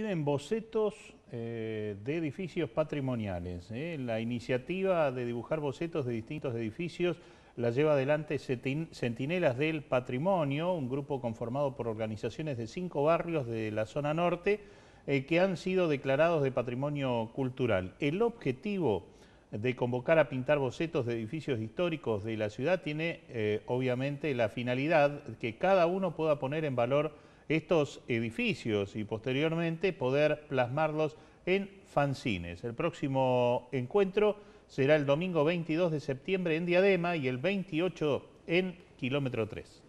Tienen bocetos eh, de edificios patrimoniales. ¿eh? La iniciativa de dibujar bocetos de distintos edificios la lleva adelante Centinelas del Patrimonio, un grupo conformado por organizaciones de cinco barrios de la zona norte eh, que han sido declarados de patrimonio cultural. El objetivo de convocar a pintar bocetos de edificios históricos de la ciudad tiene obviamente la finalidad que cada uno pueda poner en valor estos edificios y posteriormente poder plasmarlos en fanzines. El próximo encuentro será el domingo 22 de septiembre en Diadema y el 28 en Kilómetro 3.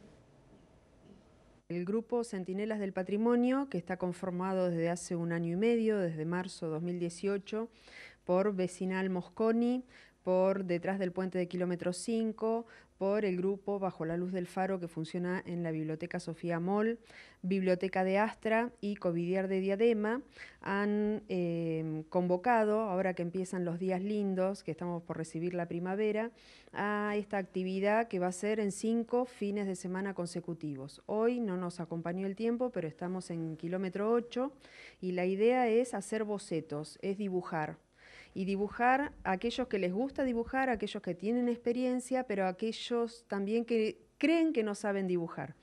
El grupo Centinelas del Patrimonio, que está conformado desde hace un año y medio, desde marzo de 2018, por Vecinal Mosconi, por detrás del puente de kilómetro 5, por el grupo Bajo la Luz del Faro que funciona en la Biblioteca Sofía Moll, Biblioteca de Astra y Covidiar de Diadema han eh, convocado, ahora que empiezan los días lindos, que estamos por recibir la primavera, a esta actividad que va a ser en cinco fines de semana consecutivos. Hoy no nos acompañó el tiempo, pero estamos en kilómetro 8 y la idea es hacer bocetos, es dibujar y dibujar a aquellos que les gusta dibujar, a aquellos que tienen experiencia, pero a aquellos también que creen que no saben dibujar,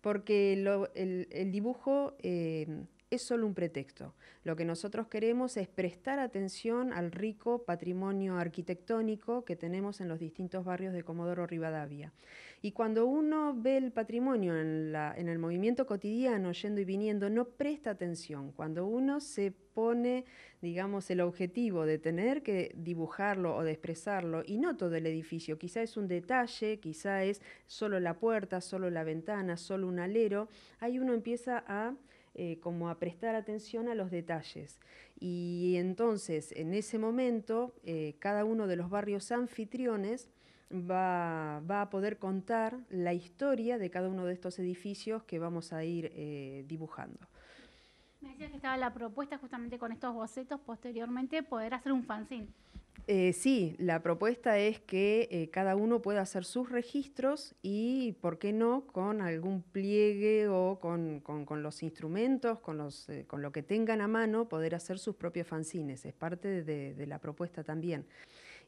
porque el, dibujo eh, es solo un pretexto. Lo que nosotros queremos es prestar atención al rico patrimonio arquitectónico que tenemos en los distintos barrios de Comodoro Rivadavia. Y cuando uno ve el patrimonio en, el movimiento cotidiano, yendo y viniendo, no presta atención. Cuando uno se pone, digamos, el objetivo de tener que dibujarlo o de expresarlo, y no todo el edificio, quizá es un detalle, quizá es solo la puerta, solo la ventana, solo un alero, ahí uno empieza a eh, como a prestar atención a los detalles. Y entonces, en ese momento, eh, cada uno de los barrios anfitriones va, va, a poder contar la historia de cada uno de estos edificios que vamos a ir eh, dibujando. Me decías que estaba la propuesta justamente con estos bocetos posteriormente poder hacer un fanzine. Eh, sí, la propuesta es que eh, cada uno pueda hacer sus registros y, ¿por qué no?, con algún pliegue o con, los instrumentos, con, los, eh, lo que tengan a mano, poder hacer sus propios fanzines. Es parte de la propuesta también.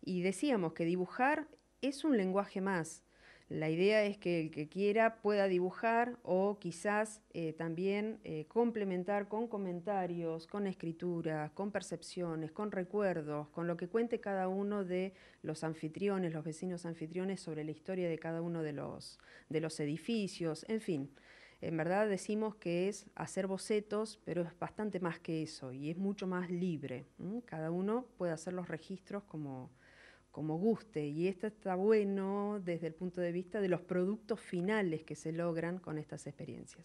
Y decíamos que dibujar es un lenguaje más. La idea es que el que quiera pueda dibujar o quizás eh, también eh, complementar con comentarios, con escrituras, con percepciones, con recuerdos, con lo que cuente cada uno de los anfitriones, los vecinos anfitriones sobre la historia de cada uno de los, de los edificios, en fin. En verdad decimos que es hacer bocetos, pero es bastante más que eso y es mucho más libre. Cada uno puede hacer los registros como, como guste. Y esto está bueno desde el punto de vista de los productos finales que se logran con estas experiencias.